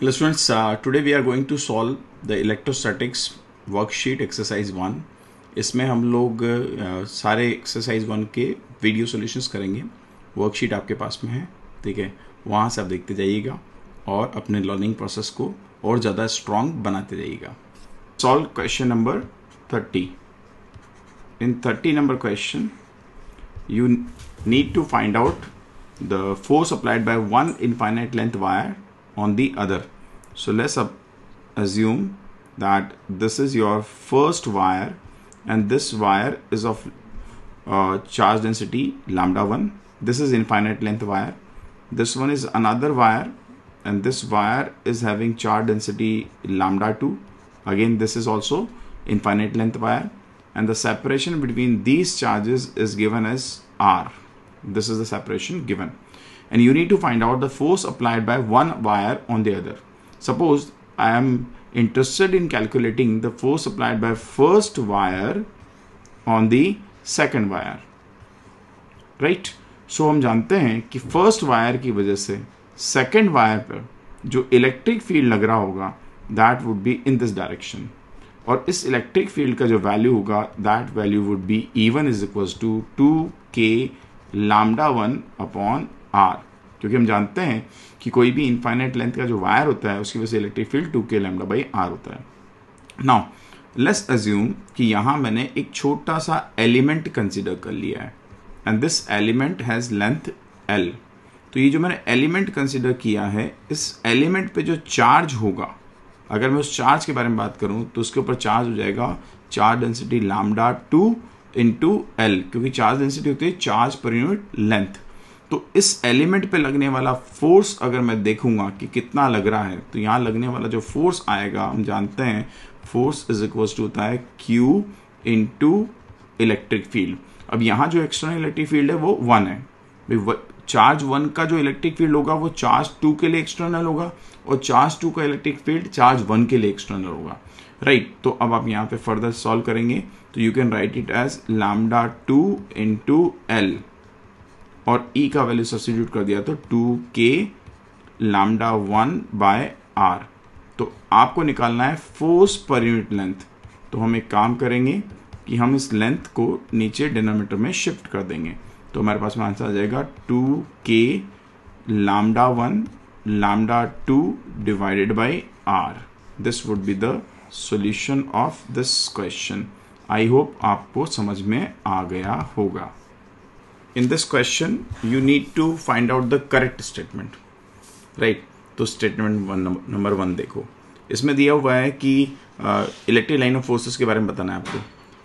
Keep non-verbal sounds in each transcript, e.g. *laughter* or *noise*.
Hello students, uh, today we are going to solve the electrostatics worksheet exercise 1. इसमें हम लोग uh, सारे exercise one के video solutions करेंगे वर्कशीट आपके पास में है ठीक है वहाँ से आप देखते जाइएगा और अपने लर्निंग प्रोसेस को और ज़्यादा स्ट्रॉन्ग बनाते जाइएगा solve question number thirty in thirty number question you need to find out the force applied by one infinite length wire on the other so let's assume that this is your first wire and this wire is of uh, charge density lambda 1 this is infinite length wire this one is another wire and this wire is having charge density lambda 2 again this is also infinite length wire and the separation between these charges is given as r this is the separation given and you need to find out the force applied by one wire on the other. Suppose I am interested in calculating the force applied by first wire on the second wire. Right? So, we know that the first wire ki wajah se second wire pe jo electric field lag raha hoga, that would be in this direction. And this electric field ka jo value that value would be e is equals to 2k lambda 1 upon r क्योंकि हम जानते हैं कि कोई भी infinite length का जो wire होता है उसकी वजह से electric field two k lambda by r होता है नाउ लेस अज्यूम कि यहाँ मैंने एक छोटा सा एलिमेंट कंसिडर कर लिया है and this element has length l तो ये जो मैंने एलिमेंट कंसिडर किया है इस एलिमेंट पे जो चार्ज होगा अगर मैं उस चार्ज के बारे में बात करूँ तो उसके ऊपर चार्ज हो जाएगा charge density lambda two into l क्योंकि चार्ज डेंसिटी होती है चार्ज पर यूनिट लेंथ तो इस एलिमेंट पे लगने वाला फोर्स अगर मैं देखूंगा कि कितना लग रहा है तो यहाँ लगने वाला जो फोर्स आएगा हम जानते हैं फोर्स इज इक्वल्स टू होता है क्यू इन इलेक्ट्रिक फील्ड अब यहाँ जो एक्सटर्नल इलेक्ट्रिक फील्ड है वो वन है चार्ज वन का जो इलेक्ट्रिक फील्ड होगा वो चार्ज टू के लिए एक्सटर्नल होगा और चार्ज टू का इलेक्ट्रिक फील्ड चार्ज वन के लिए एक्सटर्नल होगा राइट right, तो अब आप यहाँ पे फर्दर सॉल्व करेंगे तो you can write it as lambda two into l और ई e का वैल्यू सब्सिट्यूट कर दिया तो to k lambda one by are तो आपको निकालना है फोर्स पर यूनिट लेंथ तो हम एक काम करेंगे कि हम इस लेंथ को नीचे डिनोमीटर में शिफ्ट कर देंगे तो हमारे पास में आंसर आ जाएगा two k lambda one lambda two divided by r this would be the solution of this question I hope आपको समझ में आ गया होगा in this question you need to find out the correct statement right तो statement one number one देखो इसमें दिया हुआ है कि इलेक्ट्रिक लाइन ऑफ फोर्सेस के बारे में बताना है आपको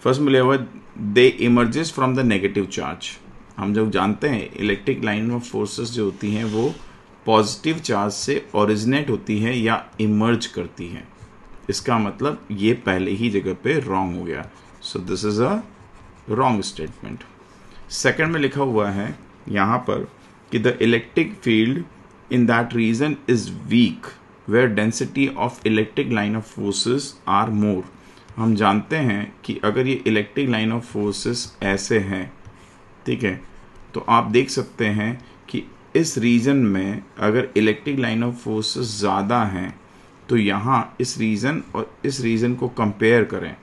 फर्स्ट में लिया हुआ है they emerges from the negative charge हम जब जानते हैं इलेक्ट्रिक लाइन ऑफ फोर्सेस जो होती हैं वो पॉजिटिव चार्ज से ओरिजिनेट होती है या इमर्ज करती है इसका मतलब ये पहले ही जगह पे रॉन्ग हो गया so this is a wrong statement second में लिखा हुआ है यहाँ पर कि the electric field in that region is weak where density of electric line of forces are more हम जानते हैं कि अगर ये इलेक्ट्रिक लाइन ऑफ फोर्सेस ऐसे हैं ठीक है तो आप देख सकते हैं कि इस रीजन में अगर इलेक्ट्रिक लाइन ऑफ फोर्सेस ज़्यादा हैं तो यहाँ इस रीजन और इस रीजन को कंपेयर करें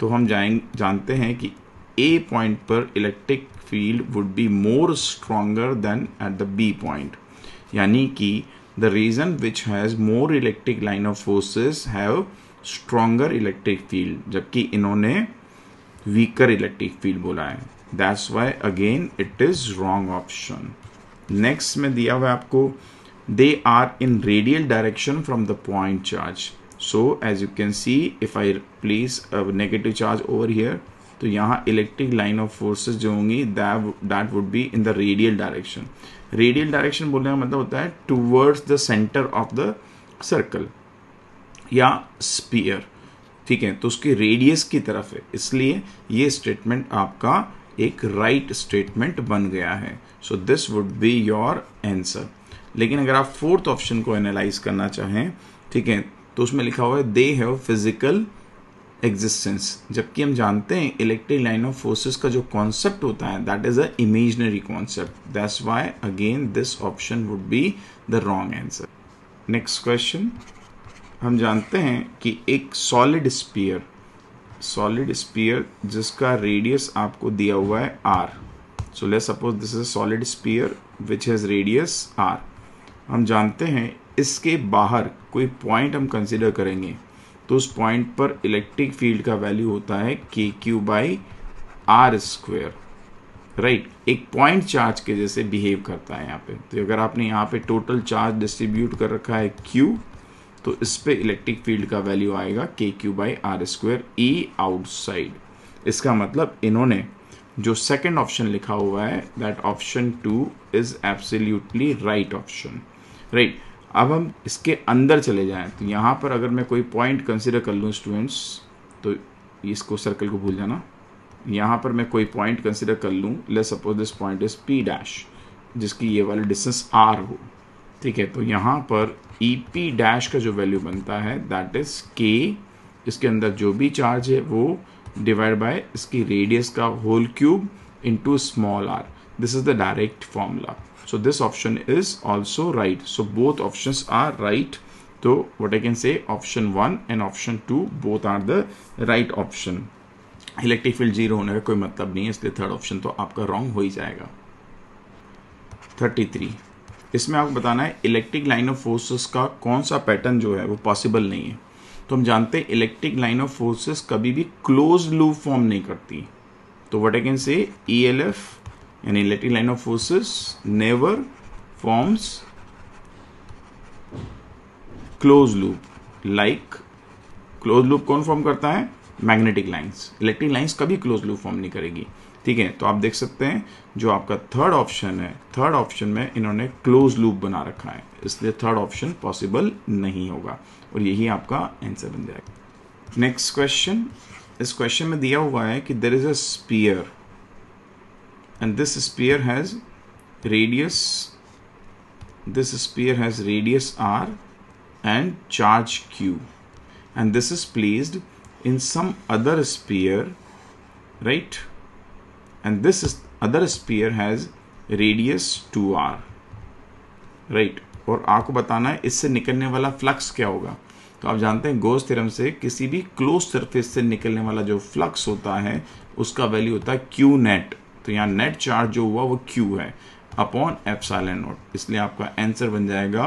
तो हम जाएं जानते हैं कि ए पॉइंट पर electric field would be more stronger than at the B point. Yani ki the region which has more electric line of forces have stronger electric field Jabki इन्होंने weaker electric field bola hai. that's why again it is wrong option next में दिया हुआ है आपको they are in radial direction from the point charge so as you can see if I place a negative charge over here तो यहाँ electric line of forces जो होंगी that would be in the radial direction radial direction बोलने का मतलब होता है towards the centre of the circle या स्पीयर ठीक है तो उसकी रेडियस की तरफ है इसलिए ये स्टेटमेंट आपका एक राइट right स्टेटमेंट बन गया है so this would be your answer लेकिन अगर आप फोर्थ ऑप्शन को एनालाइज करना चाहें ठीक है तो उसमें लिखा हुआ है दे हैव फिजिकल एग्जिस्टेंस जबकि हम जानते हैं इलेक्ट्रिक लाइन ऑफ फोर्सेस का जो कॉन्सेप्ट होता है that is a imaginary concept that's why again this option would be the wrong answer next question हम जानते हैं कि एक सॉलिड स्पीयर सॉलिड स्पीयर जिसका रेडियस आपको दिया हुआ है r so let suppose this is a solid sphere which has radius r हम जानते हैं इसके बाहर कोई पॉइंट हम कंसिडर करेंगे तो उस पॉइंट पर इलेक्ट्रिक फील्ड का वैल्यू होता है k q by r square right एक पॉइंट चार्ज के जैसे बिहेव करता है यहाँ पे तो अगर आपने यहाँ पे टोटल चार्ज डिस्ट्रीब्यूट कर रखा है क्यू तो इस पर इलेक्ट्रिक फील्ड का वैल्यू आएगा k q by r square e outside इसका मतलब इन्होंने जो सेकंड ऑप्शन लिखा हुआ है that option two is absolutely right option right अब हम इसके अंदर चले जाएं तो यहाँ पर अगर मैं कोई पॉइंट कंसिडर कर लूँ स्टूडेंट्स तो इसको सर्कल को भूल जाना यहाँ पर मैं कोई पॉइंट कंसिडर कर लूँ ले suppose this point is p dash जिसकी ये वाली डिस्टेंस आर हो ठीक है तो यहाँ पर ई पी डैश का जो वैल्यू बनता है दैट इज़ के इसके अंदर जो भी चार्ज है वो डिवाइड बाय इसकी रेडियस का whole cube into small r this is the direct formula So this option is also right. So both options are right. So what I can say option 1 and option 2 both are the right option. Electric field zero होने का कोई मतलब नहीं है इसलिए third option तो आपका wrong हो ही जाएगा 33 इसमें आपको बताना है इलेक्ट्रिक लाइन ऑफ फोर्सेस का कौन सा पैटर्न जो है वो पॉसिबल नहीं है तो हम जानते हैं इलेक्ट्रिक लाइन ऑफ फोर्सेस कभी भी क्लोज लूप फॉर्म नहीं करती तो what I can say E L F an electric line of forces never forms close loop like close loop कौन फॉर्म करता है मैग्नेटिक लाइन्स इलेक्ट्रिक लाइन्स कभी close loop form नहीं करेगी ठीक है तो आप देख सकते हैं जो आपका थर्ड ऑप्शन है थर्ड ऑप्शन में इन्होंने क्लोज लूप बना रखा है इसलिए थर्ड ऑप्शन पॉसिबल नहीं होगा और यही आपका आंसर बन जाएगा नेक्स्ट क्वेश्चन इस क्वेश्चन में दिया हुआ है कि there is a sphere and this sphere has radius this sphere has radius r and charge q and this is placed in some other sphere right and this is other sphere has radius 2r right और आपको बताना है इससे निकलने वाला flux क्या होगा तो आप जानते हैं गोज थ्योरम से किसी भी क्लोज सरफेस से निकलने वाला जो फ्लक्स होता है उसका वैल्यू होता है क्यू नेट तो यहाँ नेट चार्ज जो हुआ वो क्यू है अपॉन एफसाइलन नॉट इसलिए आपका आंसर बन जाएगा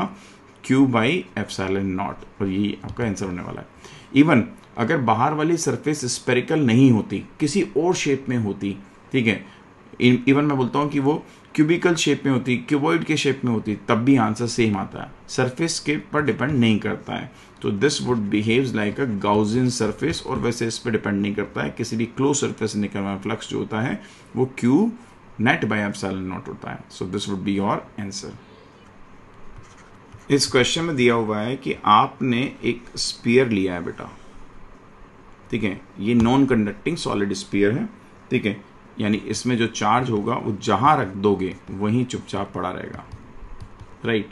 क्यू बाई एफसाइलन नॉट और यही आपका आंसर होने वाला है इवन अगर बाहर वाली सरफेस स्पेरिकल नहीं होती किसी और शेप में होती ठीक है इवन मैं बोलता हूँ कि वो क्यूबिकल शेप में होती क्यूबॉइड के शेप में होती तब भी आंसर सेम आता है सरफेस के पर डिपेंड नहीं करता है तो this would behave like a Gaussian surface और वैसे इस पर डिपेंड नहीं करता है किसी भी क्लोज सर्फेस से निकलना फ्लक्स जो होता है वो q net by epsilon naught होता है so this would be your answer इस क्वेश्चन में दिया हुआ है कि आपने एक स्पीयर लिया है बेटा ठीक है ये नॉन कंडक्टिंग सॉलिड स्पीयर है ठीक है यानी इसमें जो चार्ज होगा वो जहां रख दोगे वहीं चुपचाप पड़ा रहेगा राइट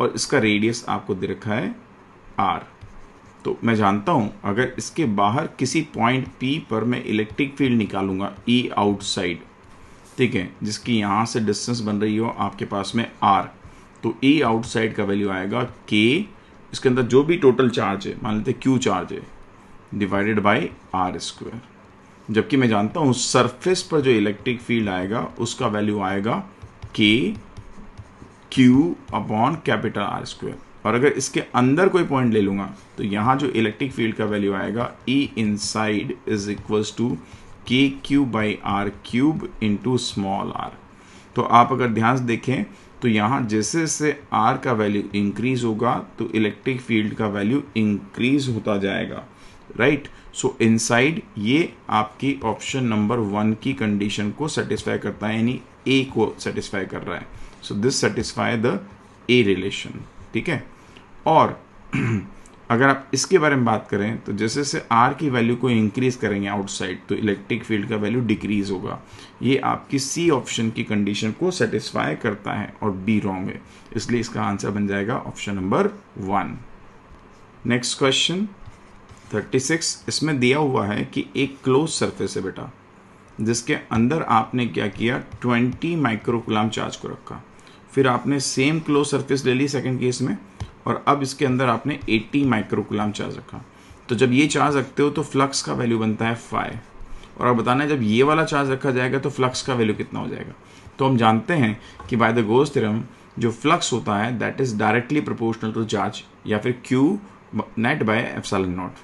और इसका रेडियस आपको दे रखा है आर तो मैं जानता हूँ अगर इसके बाहर किसी पॉइंट पी पर मैं इलेक्ट्रिक फील्ड निकालूंगा ई e आउटसाइड ठीक है जिसकी यहाँ से डिस्टेंस बन रही हो आपके पास में आर तो ई e आउटसाइड का वैल्यू आएगा के इसके अंदर जो भी टोटल चार्ज है मान लेते क्यू चार्ज है डिवाइडेड बाय आर स्क्वायर जबकि मैं जानता हूँ सरफेस पर जो इलेक्ट्रिक फील्ड आएगा उसका वैल्यू आएगा k q upon capital r square और अगर इसके अंदर कोई पॉइंट ले लूंगा तो यहाँ जो इलेक्ट्रिक फील्ड का वैल्यू आएगा e inside is equal to k cube by r cube into small r तो आप अगर ध्यान से देखें तो यहाँ जैसे जैसे आर का वैल्यू इंक्रीज होगा तो इलेक्ट्रिक फील्ड का वैल्यू इंक्रीज होता जाएगा राइट सो साइड ये आपकी ऑप्शन नंबर वन की कंडीशन को सेटिस्फाई करता है यानी ए को सेटिस्फाई कर रहा है so this satisfy the A relation ठीक है और *clears throat* अगर आप इसके बारे में बात करें तो जैसे जैसे आर की वैल्यू को इंक्रीज करेंगे आउटसाइड तो इलेक्ट्रिक फील्ड का वैल्यू डिक्रीज होगा ये आपकी सी ऑप्शन की कंडीशन को सेटिस्फाई करता है और बी रॉन्ग है इसलिए इसका आंसर बन जाएगा option number one next question thirty six इसमें दिया हुआ है कि एक क्लोज सरफेस है बेटा जिसके अंदर आपने क्या किया ट्वेंटी माइक्रोकुलाम चार्ज को रखा फिर आपने सेम क्लोज सरफेस ले ली सेकेंड केस में और अब इसके अंदर आपने 80 माइक्रोकुलाम चार्ज रखा तो जब ये चार्ज रखते हो तो फ्लक्स का वैल्यू बनता है फाइव और अब बताना है जब ये वाला चार्ज रखा जाएगा तो फ्लक्स का वैल्यू कितना हो जाएगा तो हम जानते हैं कि बाय द गोज थ्योरम जो फ्लक्स होता है that is directly proportional to charge या फिर q net by f naught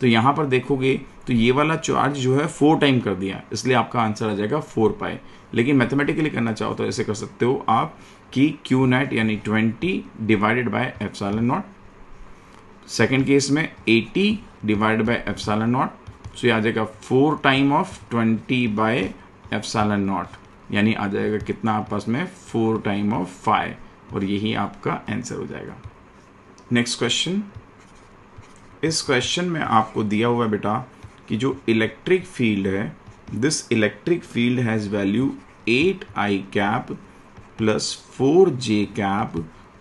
तो यहाँ पर देखोगे तो ये वाला चार्ज जो है फोर टाइम कर दिया इसलिए आपका आंसर आ जाएगा फोर पाए लेकिन मैथमेटिकली करना चाहो तो ऐसे कर सकते हो आप कि क्यू नेट यानी 20 डिवाइडेड बाय साल नॉट सेकेंड केस में 80 डिवाइडेड बाय साल नॉट सो ये आ जाएगा four time of 20 by epsilon naught यानी आ जाएगा कितना आपस में फोर टाइम ऑफ फाइव और यही आपका आंसर हो जाएगा नेक्स्ट क्वेश्चन इस क्वेश्चन में आपको दिया हुआ बेटा कि जो इलेक्ट्रिक फील्ड है this electric field has value at i cap plus four j cap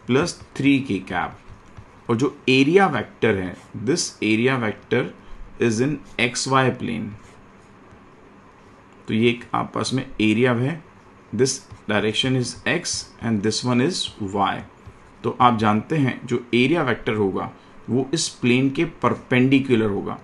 plus three k cap और जो एरिया वेक्टर है this area vector is in x y plane तो ये एक आपस में एरिया है this direction is x and this one is y तो आप जानते हैं जो एरिया वेक्टर होगा वो इस प्लेन के परपेंडिकुलर होगा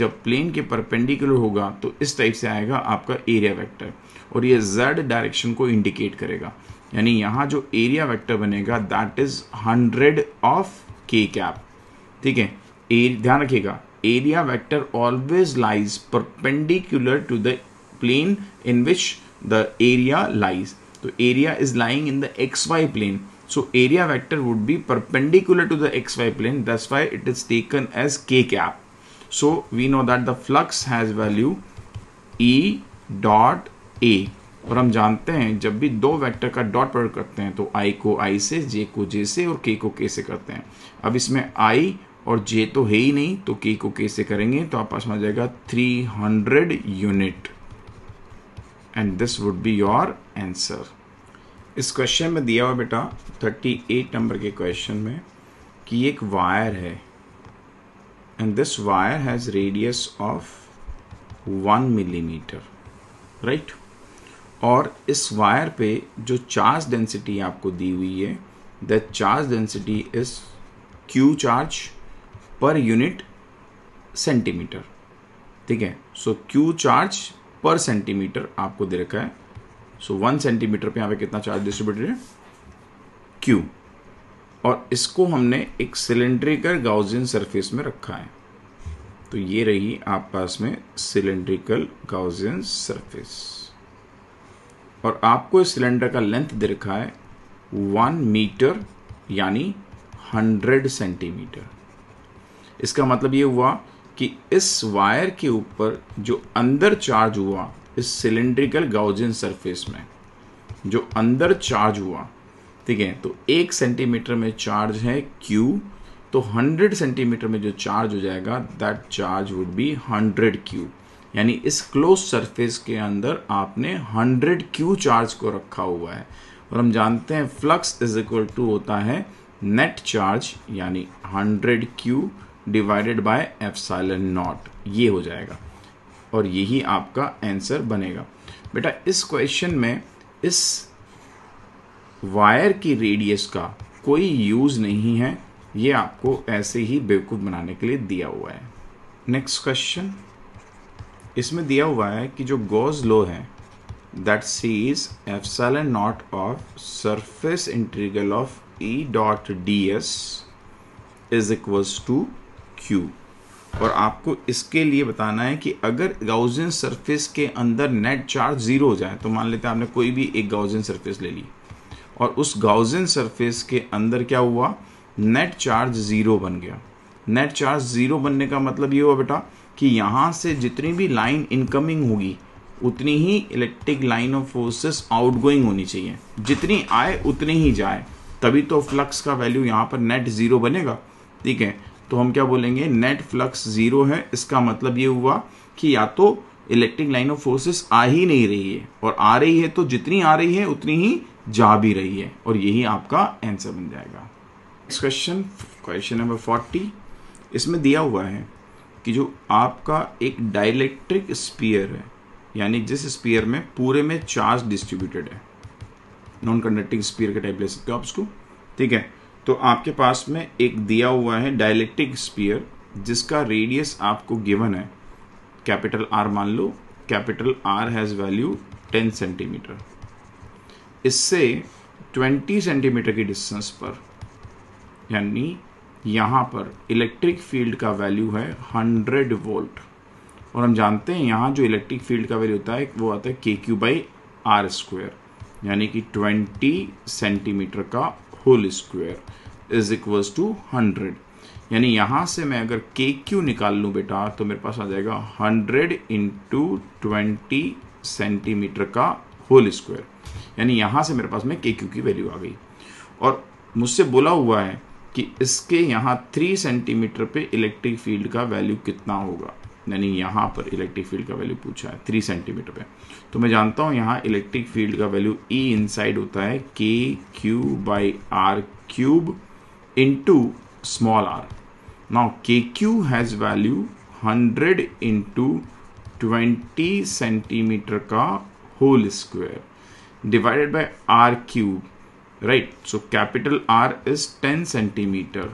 जब प्लेन के परपेंडिकुलर होगा तो इस टाइप से आएगा आपका एरिया वेक्टर और ये जेड डायरेक्शन को इंडिकेट करेगा यानी यहाँ जो एरिया वेक्टर बनेगा that is hundred of k cap ठीक है ए ध्यान रखिएगा area vector always lies perpendicular to the plane in which the area lies तो area is lying in the x y plane so area vector would be perpendicular to the x y plane that's why it is taken as k cap so we know that the flux has value e dot ए और हम जानते हैं जब भी दो vector का dot product करते हैं तो आई को आई से जे को जे से और के को के से करते हैं अब इसमें आई और जे तो है ही नहीं तो के को के से करेंगे तो आपस में आ जाएगा three hundred unit and this would be your answer इस क्वेश्चन में दिया हुआ बेटा थर्टी एट नंबर के क्वेश्चन में कि एक वायर है and this wire has radius of one millimetre right और इस वायर पे जो चार्ज डेंसिटी आपको दी हुई है the charge density is q charge per unit centimetre ठीक है so q charge per centimetre आपको दे रखा है सो वन सेंटीमीटर पे यहाँ पे कितना चार्ज डिस्ट्रीब्यूटेड है क्यू और इसको हमने एक सिलेंड्रिकल गाउजिन सरफेस में रखा है तो ये रही आप पास में सिलेंड्रिकल गाउजिन सरफेस और आपको इस सिलेंडर का लेंथ दे रखा है वन मीटर यानी हंड्रेड सेंटीमीटर इसका मतलब ये हुआ कि इस वायर के ऊपर जो अंदर चार्ज हुआ इस सिलेंड्रिकल गाउजिन सरफेस में जो अंदर चार्ज हुआ ठीक है तो एक सेंटीमीटर में चार्ज है क्यू तो 100 सेंटीमीटर में जो चार्ज हो जाएगा that charge would be 100 cube यानी इस क्लोज सरफेस के अंदर आपने 100 क्यू चार्ज को रखा हुआ है और हम जानते हैं फ्लक्स इज इक्वल टू होता है नेट चार्ज यानी 100 q divided by epsilon naught ये हो जाएगा और यही आपका आंसर बनेगा बेटा इस क्वेश्चन में इस वायर की रेडियस का कोई यूज़ नहीं है ये आपको ऐसे ही बेवकूफ़ बनाने के लिए दिया हुआ है नेक्स्ट क्वेश्चन इसमें दिया हुआ है कि जो गोज लो है that says and naught of surface integral of e dot d s is equals to q और आपको इसके लिए बताना है कि अगर गाउजन सरफेस के अंदर नेट चार्ज ज़ीरो हो जाए तो मान लेते हैं आपने कोई भी एक गाउजन सरफेस ले ली और उस गाउजन सरफेस के अंदर क्या हुआ नेट चार्ज ज़ीरो बन गया नेट चार्ज ज़ीरो बनने का मतलब ये हुआ बेटा कि यहाँ से जितनी भी लाइन इनकमिंग होगी उतनी ही electric line of forces outgoing होनी चाहिए जितनी आए उतनी ही जाए तभी तो फ्लक्स का वैल्यू यहाँ पर नेट ज़ीरो बनेगा ठीक है तो हम क्या बोलेंगे नेट फ्लक्स ज़ीरो है इसका मतलब ये हुआ कि या तो इलेक्ट्रिक लाइन ऑफ फोर्सेस आ ही नहीं रही है और आ रही है तो जितनी आ रही है उतनी ही जा भी रही है और यही आपका आंसर बन जाएगा next question question number forty इसमें दिया हुआ है कि जो आपका एक डायलेक्ट्रिक स्पीयर है यानी जिस स्पीयर में पूरे में चार्ज डिस्ट्रीब्यूटेड है नॉन कंडक्टिंग स्पीयर का टाइप ले सकते हो आप उसको ठीक है तो आपके पास में एक दिया हुआ है डायलेक्ट्रिक स्पीयर जिसका रेडियस आपको गिवन है कैपिटल आर मान लो capital r has value 10 centimetre इससे 20 सेंटीमीटर की डिस्टेंस पर यानी यहाँ पर इलेक्ट्रिक फील्ड का वैल्यू है हंड्रेड वोल्ट और हम जानते हैं यहाँ जो इलेक्ट्रिक फील्ड का वैल्यू होता है वो आता है k q by r square यानी कि ट्वेंटी सेंटीमीटर का whole square is equals to hundred यानी यहाँ से मैं अगर के क्यू निकाल लूँ बेटा तो मेरे पास आ जाएगा हंड्रेड इंटू ट्वेंटी सेंटीमीटर का होल स्क्वायर यानी यहाँ से मेरे पास में के क्यू की वैल्यू आ गई और मुझसे बोला हुआ है कि इसके यहाँ थ्री सेंटीमीटर पे इलेक्ट्रिक फील्ड का वैल्यू कितना होगा यानी यहाँ पर इलेक्ट्रिक फील्ड का वैल्यू पूछा है थ्री सेंटीमीटर पे तो मैं जानता हूँ यहाँ इलेक्ट्रिक फील्ड का वैल्यू ई इन होता है k q by r cube into small r now k q has value hundred into twenty centimetre का whole square divided by r cube right so capital R is 10 centimeter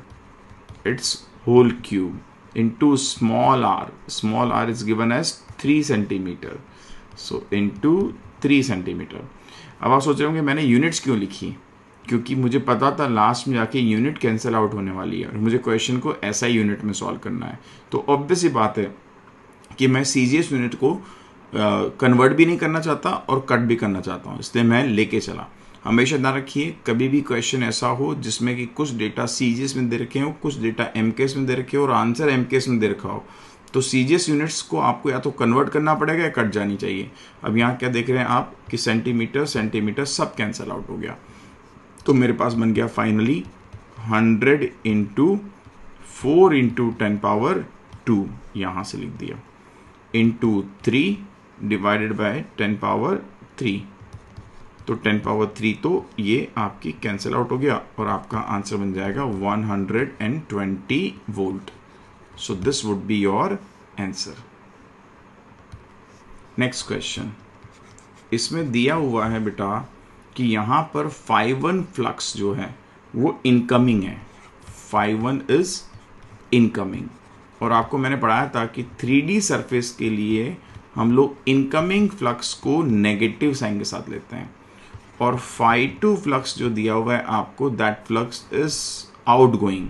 its whole cube into small r small r is given as 3 centimeter so into 3 centimeter अब आप सोच रहे होंगे मैंने units क्यों लिखी क्योंकि मुझे पता था लास्ट में जाके यूनिट कैंसिल आउट होने वाली है और मुझे क्वेश्चन को ऐसा ही यूनिट में सॉल्व करना है तो ऑब्वियस ही बात है कि मैं सी यूनिट को कन्वर्ट uh, भी नहीं करना चाहता और कट भी करना चाहता हूँ इसलिए मैं लेके चला हमेशा ध्यान रखिए कभी भी क्वेश्चन ऐसा हो जिसमें कि कुछ डेटा सी में दे रखे हो कुछ डेटा एम में दे रखे हो और आंसर एम में दे रखा हो तो सी यूनिट्स को आपको या तो कन्वर्ट करना पड़ेगा या कट जानी चाहिए अब यहाँ क्या देख रहे हैं आप कि सेंटीमीटर सेंटीमीटर सब कैंसल आउट हो गया तो मेरे पास बन गया finally hundred into four into ten power two यहाँ से लिख दिया into three divided by ten power three तो टेन पावर थ्री तो ये आपकी कैंसिल आउट हो गया और आपका आंसर बन जाएगा one hundred and twenty volt so this would be your answer next question इसमें दिया हुआ है बेटा कि यहाँ पर फाइव वन फ्लक्स जो है वो इनकमिंग है फाइव वन इज इनकमिंग और आपको मैंने पढ़ाया था कि थ्री डी सरफेस के लिए हम लोग इनकमिंग फ्लक्स को नेगेटिव साइन के साथ लेते हैं और फाइव टू फ्लक्स जो दिया हुआ है आपको that flux is outgoing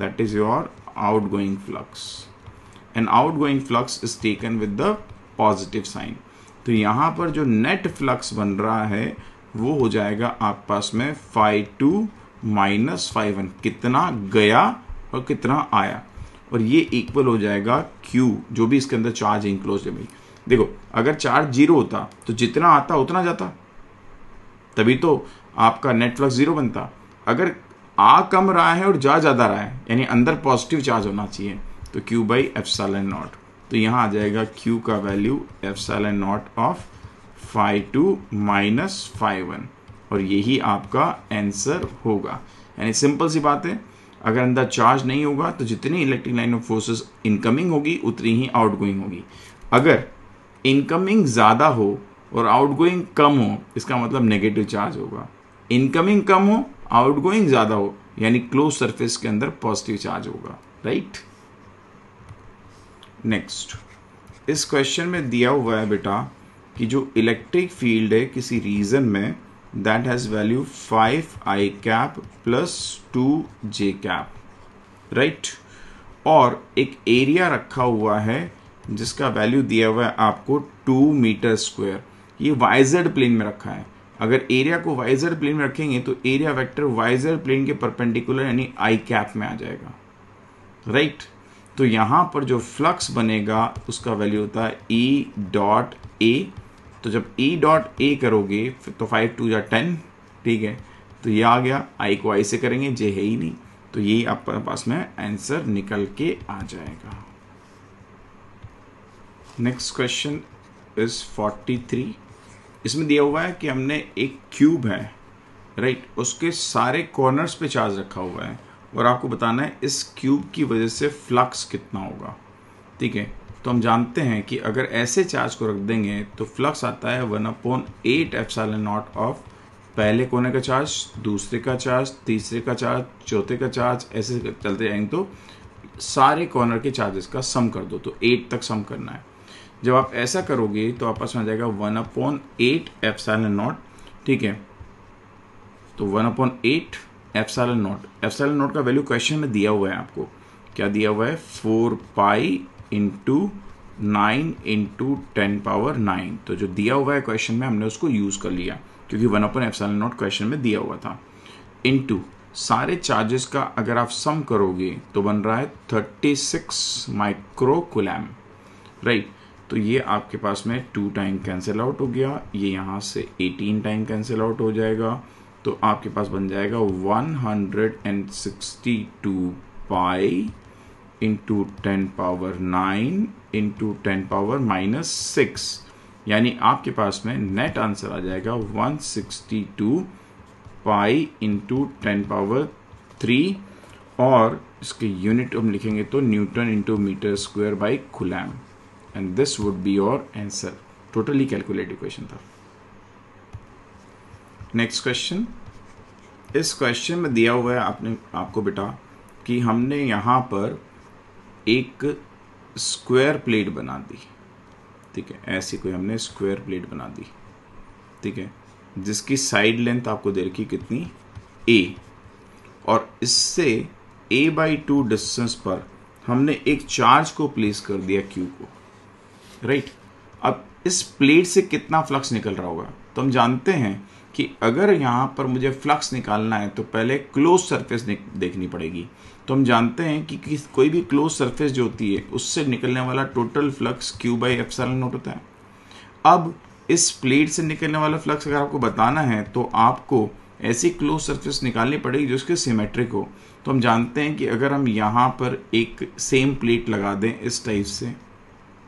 that is your outgoing flux and outgoing flux is taken with the positive sign तो यहाँ पर जो नेट फ्लक्स बन रहा है वो हो जाएगा आप पास में five two minus five one कितना गया और कितना आया और ये इक्वल हो जाएगा Q जो भी इसके अंदर चार्ज इंक्लोज है भाई देखो अगर चार्ज जीरो होता तो जितना आता उतना जाता तभी तो आपका नेटवर्क ज़ीरो बनता अगर आ कम रहा है और जा ज़्यादा रहा है यानी अंदर पॉजिटिव चार्ज होना चाहिए तो q by epsilon nought तो यहाँ आ जाएगा क्यू का value epsilon nought of five two minus five one और यही आपका आंसर होगा यानी सिंपल सी बात है अगर अंदर चार्ज नहीं होगा तो जितनी electric line of forces incoming होगी उतनी ही आउटगोइंग होगी अगर इनकमिंग ज़्यादा हो और आउटगोइंग कम हो इसका मतलब नेगेटिव चार्ज होगा इनकमिंग कम हो आउटगोइंग ज़्यादा हो यानी क्लोज सरफेस के अंदर पॉजिटिव चार्ज होगा राइट नेक्स्ट इस क्वेश्चन में दिया हुआ है बेटा कि जो इलेक्ट्रिक फील्ड है किसी रीजन में that has value five i cap plus two j cap right और एक एरिया रखा हुआ है जिसका वैल्यू दिया हुआ है आपको टू मीटर स्क्वायर ये वाइजेड प्लेन में रखा है अगर एरिया को वाइजेड प्लेन में रखेंगे तो एरिया वेक्टर वाइजर प्लेन के परपेंडिकुलर यानी आई कैप में आ जाएगा राइट right? तो यहाँ पर जो फ्लक्स बनेगा उसका वैल्यू होता है ई डॉट ए तो जब ई डॉट ए करोगे तो फाइव टू या टेन ठीक है तो ये आ गया आई को आई से करेंगे जे है ही नहीं तो ये आपके पास में आंसर निकल के आ जाएगा next question is forty three इसमें दिया हुआ है कि हमने एक क्यूब है राइट उसके सारे कॉर्नर्स पे चार्ज रखा हुआ है और आपको बताना है इस क्यूब की वजह से फ्लक्स कितना होगा ठीक है तो हम जानते हैं कि अगर ऐसे चार्ज को रख देंगे तो फ्लक्स आता है one upon eight epsilon nought of पहले कोने का चार्ज दूसरे का चार्ज तीसरे का चार्ज चौथे का चार्ज ऐसे चलते जाएंगे तो सारे कॉर्नर के चार्जेस का सम कर दो तो एट तक सम करना है जब आप ऐसा करोगे तो आपस में आ जाएगा one upon eight epsilon nought ठीक है तो one upon eight epsilon nought epsilon nought का वैल्यू क्वेश्चन में दिया हुआ है आपको क्या दिया हुआ है four pi into nine into ten power nine तो जो दिया हुआ है क्वेश्चन में हमने उसको यूज़ कर लिया क्योंकि one upon epsilon nought question में दिया हुआ था इंटू सारे चार्जेस का अगर आप सम करोगे तो बन रहा है thirty six microcoulomb right right. तो ये आपके पास में टू टाइम कैंसिल आउट हो गया ये यहाँ से एटीन टाइम कैंसिल आउट हो जाएगा तो आपके पास बन जाएगा one hundred and sixty two pi into ten power nine into ten power minus six यानी आपके पास में नेट आंसर आ जाएगा one sixty two pi into ten power three और इसके यूनिट हम लिखेंगे तो newton into metre square by coulomb and this would be your answer totally calculated question tha next question इस क्वेश्चन में दिया हुआ है आपने आपको बेटा कि हमने यहाँ पर एक स्क्वायर प्लेट बना दी ठीक है ऐसी कोई हमने स्क्वायर प्लेट बना दी ठीक है जिसकी साइड लेंथ आपको दे रखी कितनी ए और इससे ए बाई टू डिस्टेंस पर हमने एक चार्ज को प्लेस कर दिया क्यू को राइट अब इस प्लेट से कितना फ्लक्स निकल रहा होगा तो हम जानते हैं कि अगर यहाँ पर मुझे फ्लक्स निकालना है तो पहले क्लोज सरफेस देखनी पड़ेगी तो हम जानते हैं कि कोई भी क्लोज सरफेस जो होती है उससे निकलने वाला टोटल फ्लक्स क्यू बाई एफ नोट होता है अब इस प्लेट से निकलने वाला फ्लक्स अगर आपको बताना है तो आपको ऐसी क्लोज सरफेस निकालनी पड़ेगी जो उसके सिमेट्रिक हो तो हम जानते हैं कि अगर हम यहाँ पर एक सेम प्लेट लगा दें इस टाइप से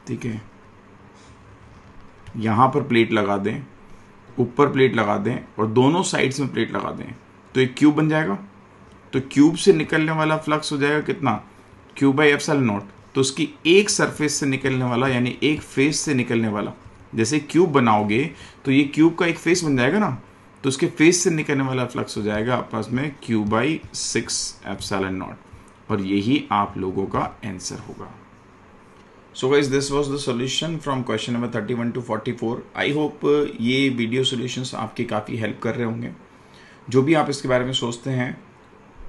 ठीक है यहाँ पर प्लेट लगा दें ऊपर प्लेट लगा दें और दोनों साइड्स में प्लेट लगा दें तो एक क्यूब बन जाएगा तो क्यूब से निकलने वाला फ्लक्स हो जाएगा कितना q by epsilon nought तो उसकी एक सरफेस से निकलने वाला यानी एक फेस से निकलने वाला जैसे क्यूब बनाओगे तो ये क्यूब का एक फेस बन जाएगा ना तो उसके फेस से निकलने वाला फ्लक्स हो जाएगा आपस में क्यू बाई सिक्स एफ नॉट और यही आप लोगों का आंसर होगा so guys this was the solution from question number thirty one to forty four I hope ये वीडियो सोल्यूशन आपकी काफ़ी हेल्प कर रहे होंगे जो भी आप इसके बारे में सोचते हैं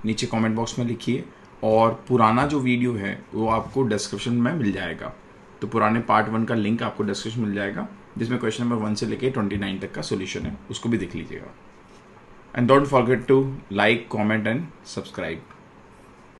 नीचे कॉमेंट बॉक्स में लिखिए और पुराना जो वीडियो है वो आपको डिस्क्रिप्शन में मिल जाएगा तो पुराने पार्ट वन का लिंक आपको डिस्क्रिप्शन मिल जाएगा जिसमें क्वेश्चन नंबर वन से लेके ट्वेंटी नाइन तक का सोल्यूशन है उसको भी देख लीजिएगा and don't forget to like comment and subscribe